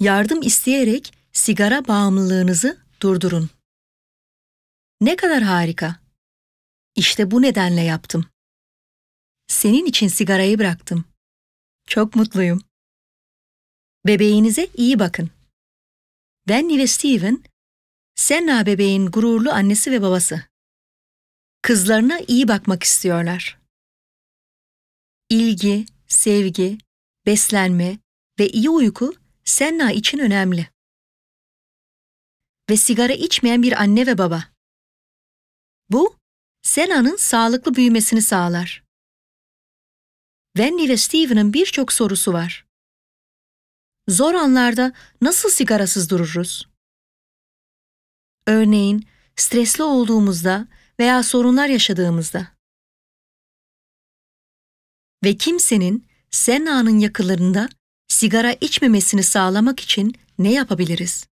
yardım isteyerek sigara bağımlılığınızı durdurun. Ne kadar harika. İşte bu nedenle yaptım. Senin için sigarayı bıraktım. Çok mutluyum. Bebeğinize iyi bakın. Danny ve Steven, Senna bebeğin gururlu annesi ve babası. Kızlarına iyi bakmak istiyorlar. İlgi, sevgi, beslenme ve iyi uyku Senna için önemli. Ve sigara içmeyen bir anne ve baba. Bu, Senna'nın sağlıklı büyümesini sağlar. Wendy ve Steven'ın birçok sorusu var. Zor anlarda nasıl sigarasız dururuz? Örneğin, stresli olduğumuzda veya sorunlar yaşadığımızda. Ve kimsenin Senna'nın yakınlarında sigara içmemesini sağlamak için ne yapabiliriz?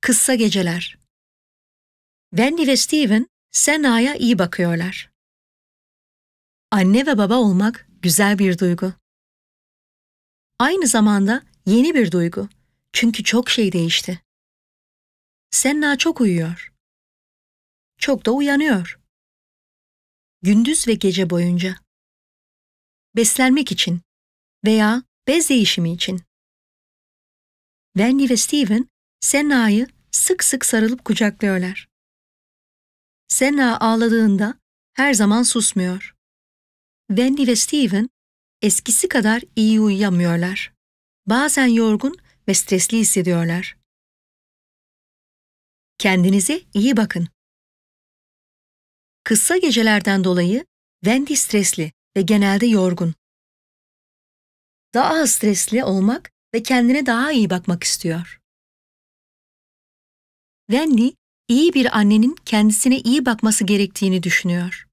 Kısa geceler. Wendy ve Steven Sena'ya iyi bakıyorlar. Anne ve baba olmak güzel bir duygu. Aynı zamanda yeni bir duygu. Çünkü çok şey değişti. Senna çok uyuyor. Çok da uyanıyor. Gündüz ve gece boyunca beslenmek için veya bez değişimi için. Wendy ve Steven Senna'yı sık sık sarılıp kucaklıyorlar. Senna ağladığında her zaman susmuyor. Wendy ve Steven eskisi kadar iyi uyuyamıyorlar. Bazen yorgun ve stresli hissediyorlar. Kendinize iyi bakın. Kısa gecelerden dolayı Wendy stresli ve genelde yorgun. Daha az stresli olmak ve kendine daha iyi bakmak istiyor. Wendy, iyi bir annenin kendisine iyi bakması gerektiğini düşünüyor.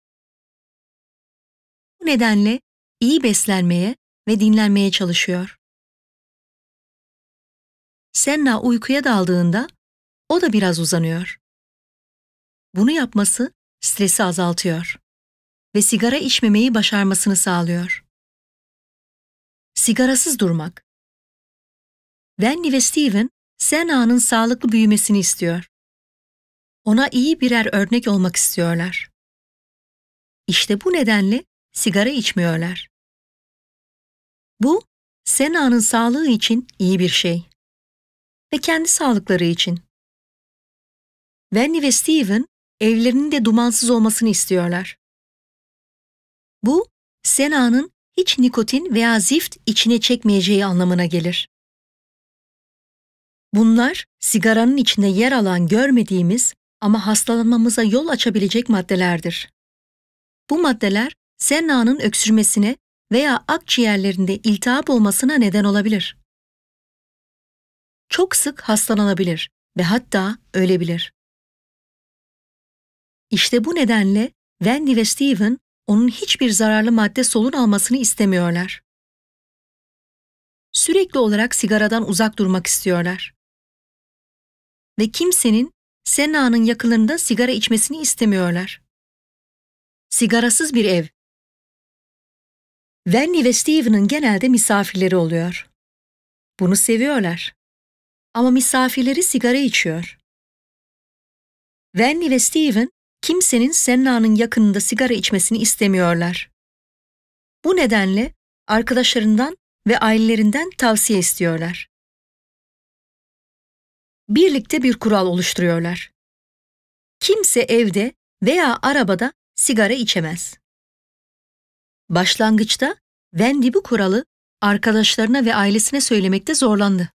Bu nedenle iyi beslenmeye ve dinlenmeye çalışıyor. Senna uykuya daldığında o da biraz uzanıyor. Bunu yapması stresi azaltıyor ve sigara içmemeyi başarmasını sağlıyor. Sigarasız durmak Wendy ve Steven, Sena'nın sağlıklı büyümesini istiyor. Ona iyi birer örnek olmak istiyorlar. İşte bu nedenle sigara içmiyorlar. Bu, Sena'nın sağlığı için iyi bir şey. Ve kendi sağlıkları için. Wendy ve Steven evlerinin de dumansız olmasını istiyorlar. Bu, senanın hiç nikotin veya zift içine çekmeyeceği anlamına gelir. Bunlar sigaranın içinde yer alan görmediğimiz ama hastalanmamıza yol açabilecek maddelerdir. Bu maddeler senna'nın öksürmesine veya akciğerlerinde iltihap olmasına neden olabilir. Çok sık hastalanabilir ve hatta ölebilir. İşte bu nedenle Wendy ve Steven onun hiçbir zararlı madde solun almasını istemiyorlar. Sürekli olarak sigaradan uzak durmak istiyorlar. Ve kimsenin Senna'nın yakınlarında sigara içmesini istemiyorlar. Sigarasız bir ev. Wendy ve Steven'ın genelde misafirleri oluyor. Bunu seviyorlar. Ama misafirleri sigara içiyor. Wendy ve Steven kimsenin Senna'nın yakınında sigara içmesini istemiyorlar. Bu nedenle arkadaşlarından ve ailelerinden tavsiye istiyorlar. Birlikte bir kural oluşturuyorlar. Kimse evde veya arabada sigara içemez. Başlangıçta Wendy bu kuralı arkadaşlarına ve ailesine söylemekte zorlandı.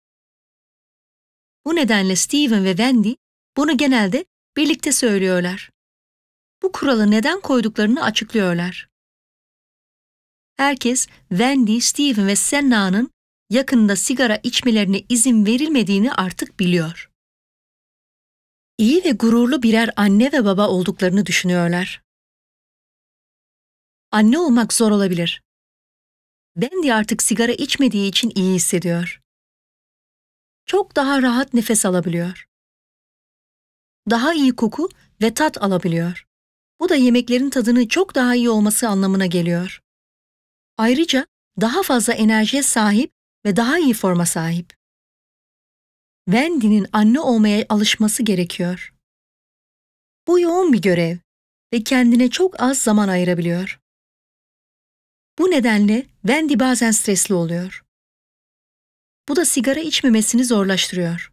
Bu nedenle Steven ve Wendy bunu genelde birlikte söylüyorlar bu kuralı neden koyduklarını açıklıyorlar. Herkes Wendy, Steven ve Senna'nın yakında sigara içmelerine izin verilmediğini artık biliyor. İyi ve gururlu birer anne ve baba olduklarını düşünüyorlar. Anne olmak zor olabilir. Wendy artık sigara içmediği için iyi hissediyor. Çok daha rahat nefes alabiliyor. Daha iyi koku ve tat alabiliyor. Bu da yemeklerin tadını çok daha iyi olması anlamına geliyor. Ayrıca daha fazla enerjiye sahip ve daha iyi forma sahip. Wendy'nin anne olmaya alışması gerekiyor. Bu yoğun bir görev ve kendine çok az zaman ayırabiliyor. Bu nedenle Wendy bazen stresli oluyor. Bu da sigara içmemesini zorlaştırıyor.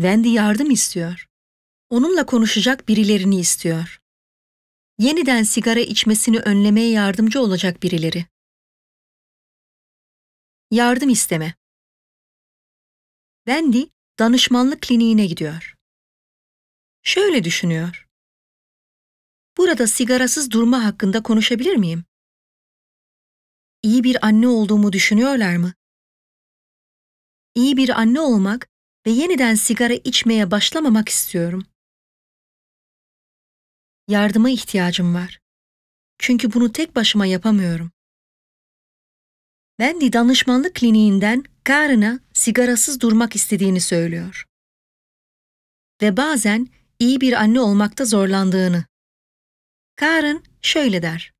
Wendy yardım istiyor onunla konuşacak birilerini istiyor. Yeniden sigara içmesini önlemeye yardımcı olacak birileri. Yardım isteme. Wendy danışmanlık kliniğine gidiyor. Şöyle düşünüyor. Burada sigarasız durma hakkında konuşabilir miyim? İyi bir anne olduğumu düşünüyorlar mı? İyi bir anne olmak ve yeniden sigara içmeye başlamamak istiyorum yardıma ihtiyacım var. Çünkü bunu tek başıma yapamıyorum. Wendy danışmanlık kliniğinden Karen'a sigarasız durmak istediğini söylüyor. Ve bazen iyi bir anne olmakta zorlandığını. Karen şöyle der.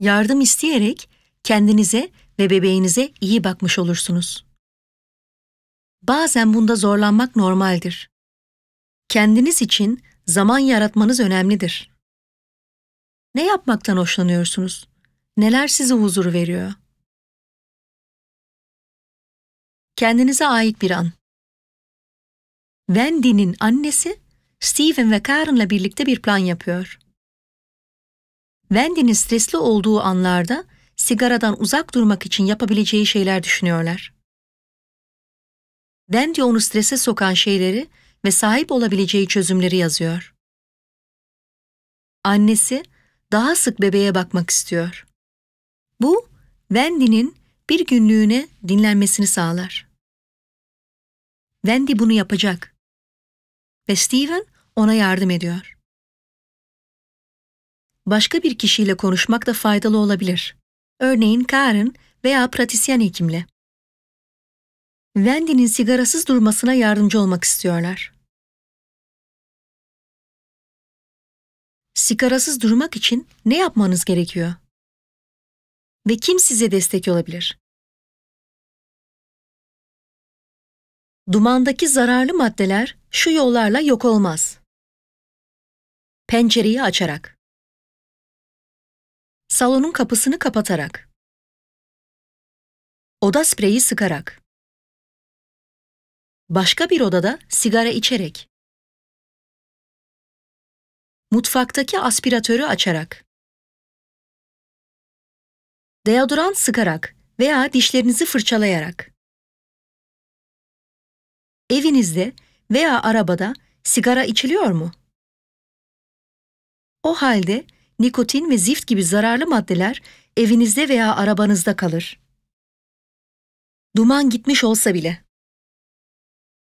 Yardım isteyerek kendinize ve bebeğinize iyi bakmış olursunuz. Bazen bunda zorlanmak normaldir. Kendiniz için zaman yaratmanız önemlidir. Ne yapmaktan hoşlanıyorsunuz? Neler size huzur veriyor? Kendinize ait bir an. Wendy'nin annesi Steven ve Karen'la birlikte bir plan yapıyor. Wendy'nin stresli olduğu anlarda sigaradan uzak durmak için yapabileceği şeyler düşünüyorlar. Wendy onu strese sokan şeyleri ve sahip olabileceği çözümleri yazıyor. Annesi daha sık bebeğe bakmak istiyor. Bu, Wendy'nin bir günlüğüne dinlenmesini sağlar. Wendy bunu yapacak ve Steven ona yardım ediyor. Başka bir kişiyle konuşmak da faydalı olabilir. Örneğin Karen veya pratisyen hekimle. Wendy'nin sigarasız durmasına yardımcı olmak istiyorlar. Sigarasız durmak için ne yapmanız gerekiyor? Ve kim size destek olabilir? Dumandaki zararlı maddeler şu yollarla yok olmaz. Pencereyi açarak. Salonun kapısını kapatarak. Oda spreyi sıkarak başka bir odada sigara içerek. Mutfaktaki aspiratörü açarak. Deodorant sıkarak veya dişlerinizi fırçalayarak. Evinizde veya arabada sigara içiliyor mu? O halde nikotin ve zift gibi zararlı maddeler evinizde veya arabanızda kalır. Duman gitmiş olsa bile.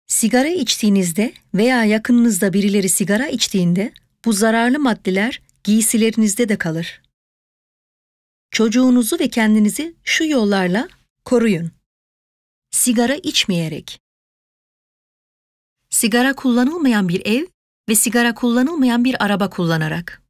Sigara içtiğinizde veya yakınınızda birileri sigara içtiğinde bu zararlı maddeler giysilerinizde de kalır. Çocuğunuzu ve kendinizi şu yollarla koruyun. Sigara içmeyerek. Sigara kullanılmayan bir ev ve sigara kullanılmayan bir araba kullanarak.